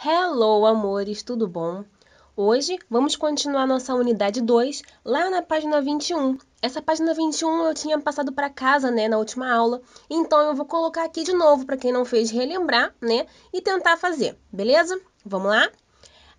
Hello, amores, tudo bom? Hoje vamos continuar nossa unidade 2 lá na página 21. Essa página 21 eu tinha passado para casa, né, na última aula, então eu vou colocar aqui de novo para quem não fez relembrar, né, e tentar fazer, beleza? Vamos lá?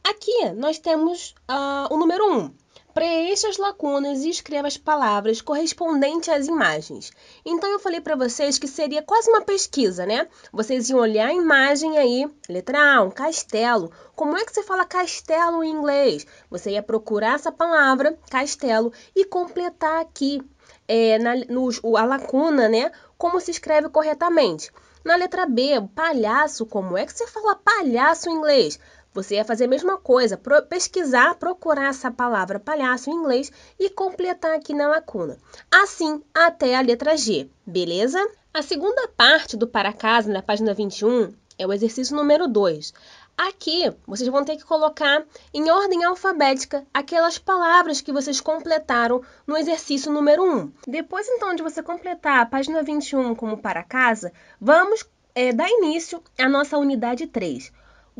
Aqui nós temos uh, o número 1. Um preencha as lacunas e escreva as palavras correspondentes às imagens. Então eu falei para vocês que seria quase uma pesquisa, né? Vocês iam olhar a imagem aí, letra A, um castelo. Como é que você fala castelo em inglês? Você ia procurar essa palavra, castelo, e completar aqui é, na, no, a lacuna, né? Como se escreve corretamente. Na letra B, palhaço, como é que você fala palhaço em inglês? Você ia fazer a mesma coisa, pro, pesquisar, procurar essa palavra palhaço em inglês e completar aqui na lacuna. Assim até a letra G, beleza? A segunda parte do para casa, na página 21, é o exercício número 2. Aqui, vocês vão ter que colocar em ordem alfabética aquelas palavras que vocês completaram no exercício número 1. Um. Depois, então, de você completar a página 21 como para casa, vamos é, dar início à nossa unidade 3.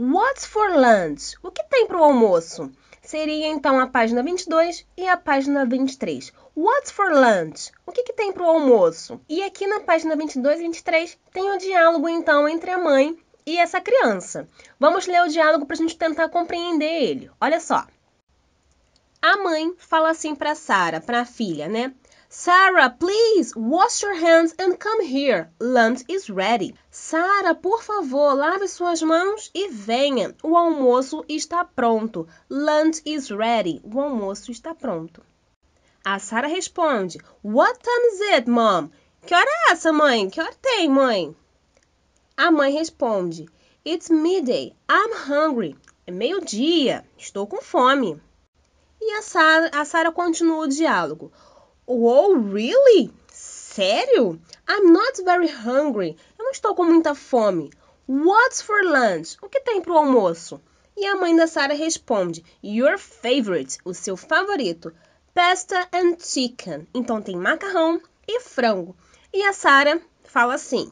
What's for lunch? O que tem para o almoço? Seria então a página 22 e a página 23. What's for lunch? O que, que tem para o almoço? E aqui na página 22 e 23 tem o diálogo então entre a mãe e essa criança. Vamos ler o diálogo para a gente tentar compreender ele. Olha só. A mãe fala assim para Sara, para a filha, né? Sarah, please wash your hands and come here. Lunch is ready. Sara, por favor, lave suas mãos e venha. O almoço está pronto. Lunch is ready. O almoço está pronto. A Sara responde: What time is it, mom? Que hora é essa, mãe? Que hora tem, mãe? A mãe responde: It's midday. I'm hungry. É meio-dia. Estou com fome. E a Sarah, a Sarah continua o diálogo. Oh, really? Sério? I'm not very hungry. Eu não estou com muita fome. What's for lunch? O que tem para o almoço? E a mãe da Sarah responde: Your favorite, o seu favorito, pasta and chicken. Então tem macarrão e frango. E a Sarah fala assim: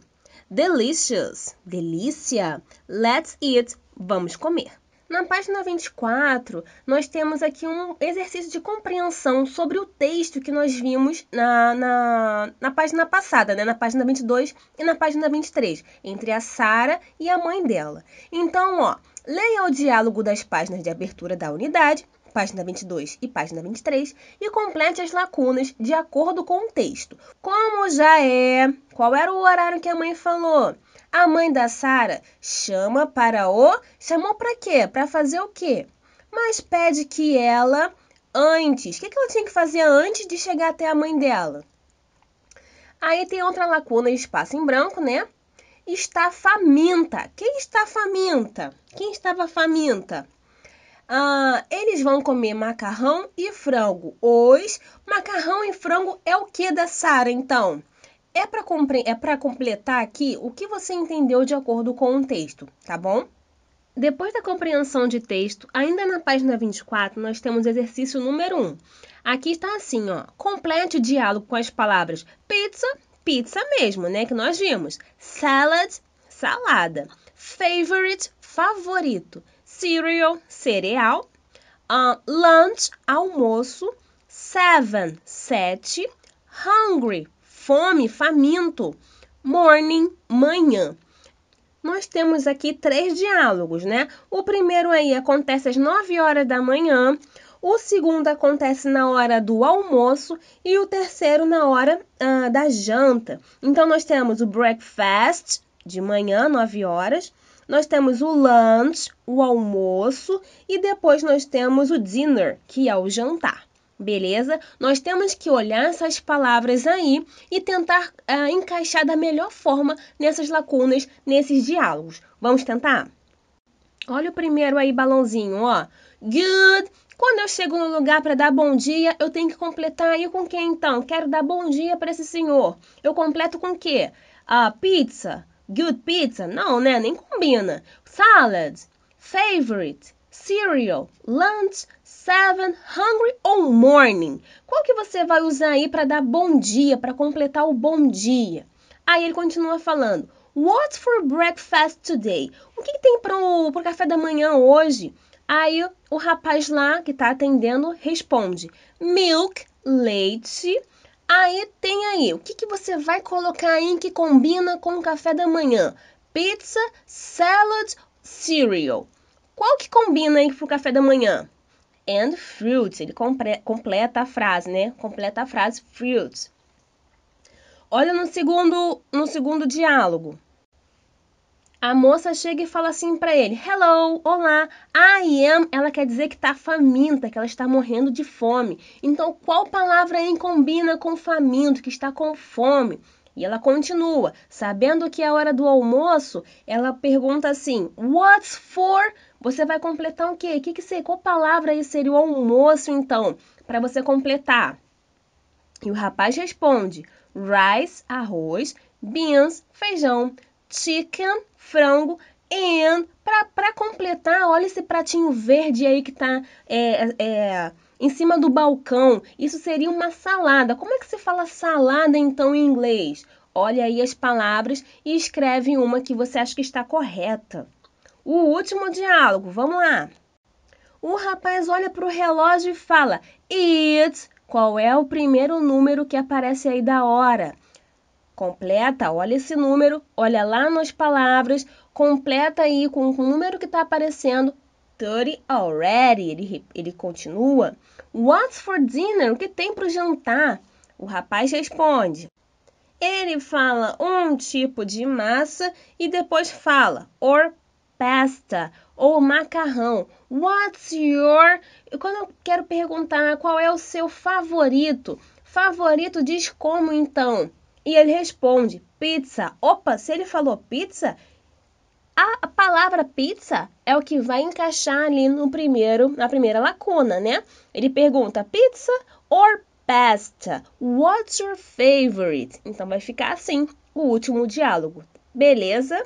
Delicious, delícia. Let's eat, vamos comer. Na página 24, nós temos aqui um exercício de compreensão sobre o texto que nós vimos na, na, na página passada, né? na página 22 e na página 23, entre a Sara e a mãe dela. Então, ó, leia o diálogo das páginas de abertura da unidade, página 22 e página 23, e complete as lacunas de acordo com o texto. Como já é? Qual era o horário que a mãe falou? A mãe da Sara chama para o. Chamou para quê? Para fazer o quê? Mas pede que ela antes. O que ela tinha que fazer antes de chegar até a mãe dela? Aí tem outra lacuna, espaço em branco, né? Está faminta. Quem está faminta? Quem estava faminta? Ah, eles vão comer macarrão e frango. Os macarrão e frango é o que da Sara, então? É para compre... é completar aqui o que você entendeu de acordo com o texto, tá bom? Depois da compreensão de texto, ainda na página 24, nós temos exercício número 1. Aqui está assim, ó: complete o diálogo com as palavras pizza, pizza mesmo, né, que nós vimos. Salad, salada. Favorite, favorito. Cereal, cereal. Uh, lunch, almoço. Seven, sete. Hungry, fome, faminto, morning, manhã. Nós temos aqui três diálogos, né? O primeiro aí acontece às 9 horas da manhã, o segundo acontece na hora do almoço e o terceiro na hora ah, da janta. Então, nós temos o breakfast de manhã, 9 horas, nós temos o lunch, o almoço, e depois nós temos o dinner, que é o jantar. Beleza? Nós temos que olhar essas palavras aí e tentar uh, encaixar da melhor forma nessas lacunas, nesses diálogos. Vamos tentar? Olha o primeiro aí, balãozinho, ó. Good. Quando eu chego no lugar para dar bom dia, eu tenho que completar aí com quem então? Quero dar bom dia para esse senhor. Eu completo com o quê? Uh, pizza. Good pizza? Não, né? Nem combina. Salad. Favorite cereal, lunch, seven, hungry ou morning? Qual que você vai usar aí para dar bom dia, para completar o bom dia? Aí ele continua falando: What for breakfast today? O que, que tem para o café da manhã hoje? Aí o rapaz lá que está atendendo responde: Milk, leite. Aí tem aí, o que, que você vai colocar aí que combina com o café da manhã? Pizza, salad, cereal. Qual que combina aí pro café da manhã? And fruits. Ele completa a frase, né? Completa a frase fruits. Olha no segundo, no segundo diálogo. A moça chega e fala assim para ele: "Hello, olá. I am". Ela quer dizer que tá faminta, que ela está morrendo de fome. Então, qual palavra aí combina com faminto, que está com fome? E ela continua, sabendo que é a hora do almoço, ela pergunta assim: "What's for você vai completar o quê? Que que seria, qual palavra aí seria o almoço, então, para você completar? E o rapaz responde: rice, arroz, beans, feijão, chicken, frango, and, para completar, olha esse pratinho verde aí que tá é, é, em cima do balcão. Isso seria uma salada. Como é que se fala salada, então, em inglês? Olha aí as palavras e escreve uma que você acha que está correta. O último diálogo, vamos lá. O rapaz olha para o relógio e fala: It's. Qual é o primeiro número que aparece aí da hora? Completa, olha esse número, olha lá nas palavras, completa aí com o número que está aparecendo. 30 already. Ele, ele continua. What's for dinner? O que tem para o jantar? O rapaz responde. Ele fala um tipo de massa e depois fala or pasta ou macarrão. What's your. Quando eu quero perguntar qual é o seu favorito, favorito diz como então? E ele responde: pizza. Opa, se ele falou pizza, a palavra pizza é o que vai encaixar ali no primeiro, na primeira lacuna, né? Ele pergunta pizza or pasta? What's your favorite? Então vai ficar assim o último diálogo. Beleza?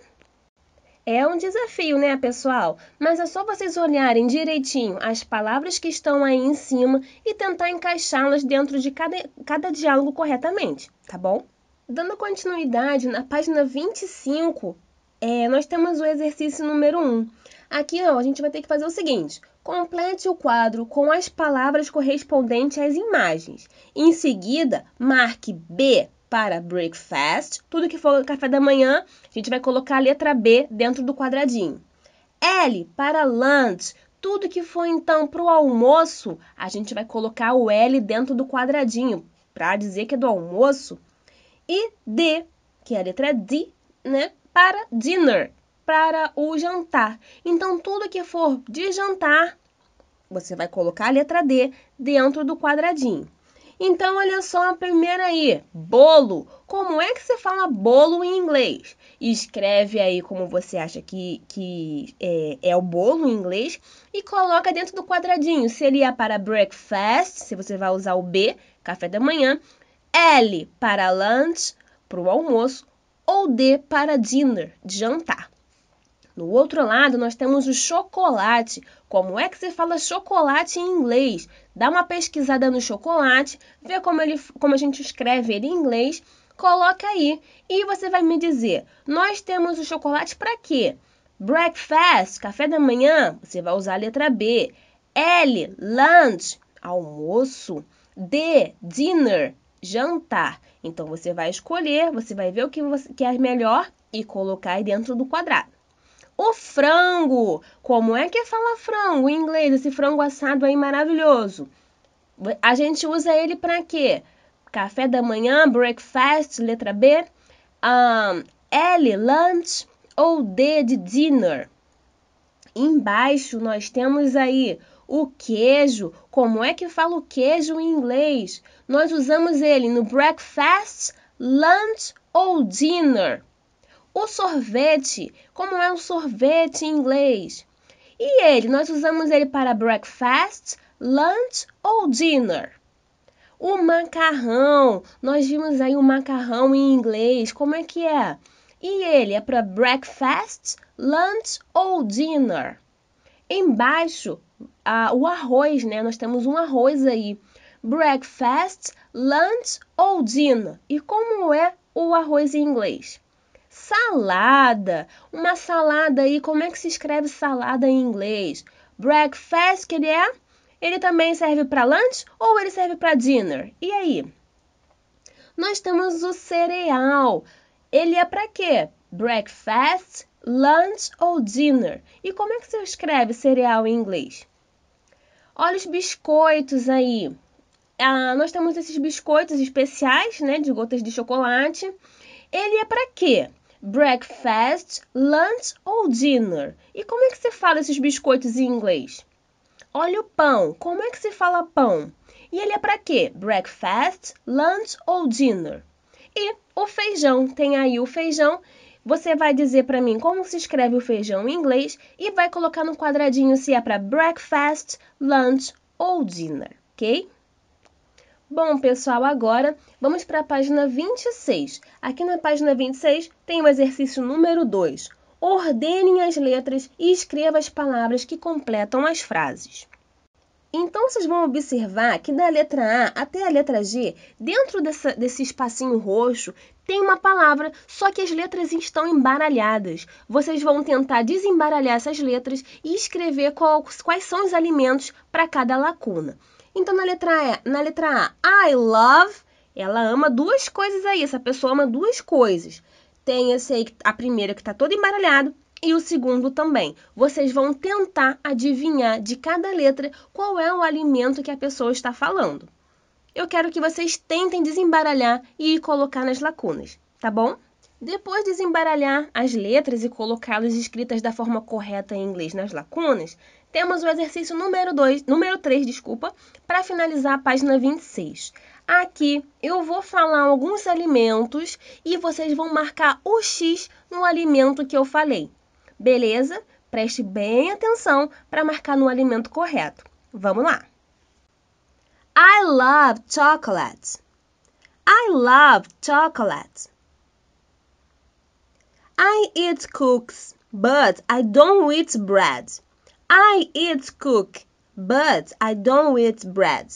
É um desafio, né, pessoal? Mas é só vocês olharem direitinho as palavras que estão aí em cima e tentar encaixá-las dentro de cada, cada diálogo corretamente, tá bom? Dando continuidade, na página 25, é, nós temos o exercício número 1. Aqui, ó, a gente vai ter que fazer o seguinte: complete o quadro com as palavras correspondentes às imagens. Em seguida, marque B para breakfast, tudo que for café da manhã, a gente vai colocar a letra B dentro do quadradinho. L para lunch, tudo que for então para o almoço, a gente vai colocar o L dentro do quadradinho para dizer que é do almoço. E D, que é a letra D, né? Para dinner, para o jantar. Então, tudo que for de jantar, você vai colocar a letra D dentro do quadradinho. Então, olha só a primeira aí: bolo. Como é que você fala bolo em inglês? Escreve aí como você acha que, que é, é o bolo em inglês e coloca dentro do quadradinho. Seria é para breakfast, se você vai usar o B, café da manhã. L para lunch, para o almoço. Ou D para dinner, jantar. No outro lado, nós temos o chocolate. Como é que se fala chocolate em inglês? Dá uma pesquisada no chocolate, vê como, ele, como a gente escreve ele em inglês, coloca aí e você vai me dizer: nós temos o chocolate para quê? Breakfast, café da manhã, você vai usar a letra B. L, lunch, almoço. D, dinner, jantar. Então você vai escolher, você vai ver o que, você, que é melhor e colocar aí dentro do quadrado. O frango. Como é que é frango em inglês? Esse frango assado aí maravilhoso. A gente usa ele para quê? Café da manhã, breakfast, letra B. Um, L, lunch. Ou D, de dinner. Embaixo nós temos aí o queijo. Como é que fala o queijo em inglês? Nós usamos ele no breakfast, lunch ou dinner. O sorvete, como é um sorvete em inglês? E ele, nós usamos ele para breakfast, lunch ou dinner. O macarrão, nós vimos aí o macarrão em inglês, como é que é? E ele é para breakfast, lunch ou dinner. Embaixo, ah, o arroz, né? Nós temos um arroz aí. Breakfast, lunch ou dinner. E como é o arroz em inglês? salada. Uma salada aí, como é que se escreve salada em inglês? Breakfast, que ele é? Ele também serve para lunch ou ele serve para dinner? E aí? Nós temos o cereal. Ele é para quê? Breakfast, lunch ou dinner? E como é que se escreve cereal em inglês? Olha os biscoitos aí. Ah, nós temos esses biscoitos especiais, né, de gotas de chocolate. Ele é para quê? breakfast, lunch ou dinner. E como é que se fala esses biscoitos em inglês? Olha o pão. Como é que se fala pão? E ele é para quê? Breakfast, lunch ou dinner? E o feijão, tem aí o feijão. Você vai dizer para mim como se escreve o feijão em inglês e vai colocar no quadradinho se é para breakfast, lunch ou dinner, ok? Bom, pessoal, agora vamos para a página 26. Aqui na página 26 tem o exercício número 2. Ordenem as letras e escreva as palavras que completam as frases. Então, vocês vão observar que da letra A até a letra G, dentro dessa, desse espacinho roxo, tem uma palavra, só que as letras estão embaralhadas. Vocês vão tentar desembaralhar essas letras e escrever qual, quais são os alimentos para cada lacuna. Então, na letra, a, na letra A, I love, ela ama duas coisas aí. Essa pessoa ama duas coisas. Tem esse aí, a primeira que está todo embaralhado, e o segundo também. Vocês vão tentar adivinhar de cada letra qual é o alimento que a pessoa está falando. Eu quero que vocês tentem desembaralhar e colocar nas lacunas, tá bom? Depois de desembaralhar as letras e colocá-las escritas da forma correta em inglês nas lacunas, temos o exercício número 2, número 3, desculpa, para finalizar a página 26. Aqui eu vou falar alguns alimentos e vocês vão marcar o X no alimento que eu falei. Beleza? Preste bem atenção para marcar no alimento correto. Vamos lá. I love chocolate. I love chocolate. I eat cookies, but I don't eat bread. I eat cook, but I don't eat bread.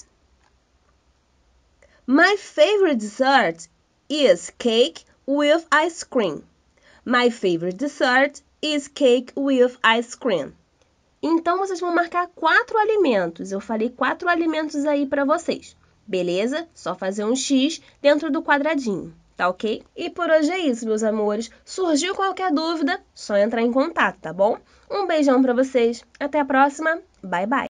My favorite dessert is cake with ice cream. My favorite dessert is cake with ice cream. Então vocês vão marcar quatro alimentos. Eu falei quatro alimentos aí para vocês. Beleza? Só fazer um X dentro do quadradinho. Tá ok? E por hoje é isso, meus amores. Surgiu qualquer dúvida, só entrar em contato, tá bom? Um beijão para vocês. Até a próxima. Bye bye.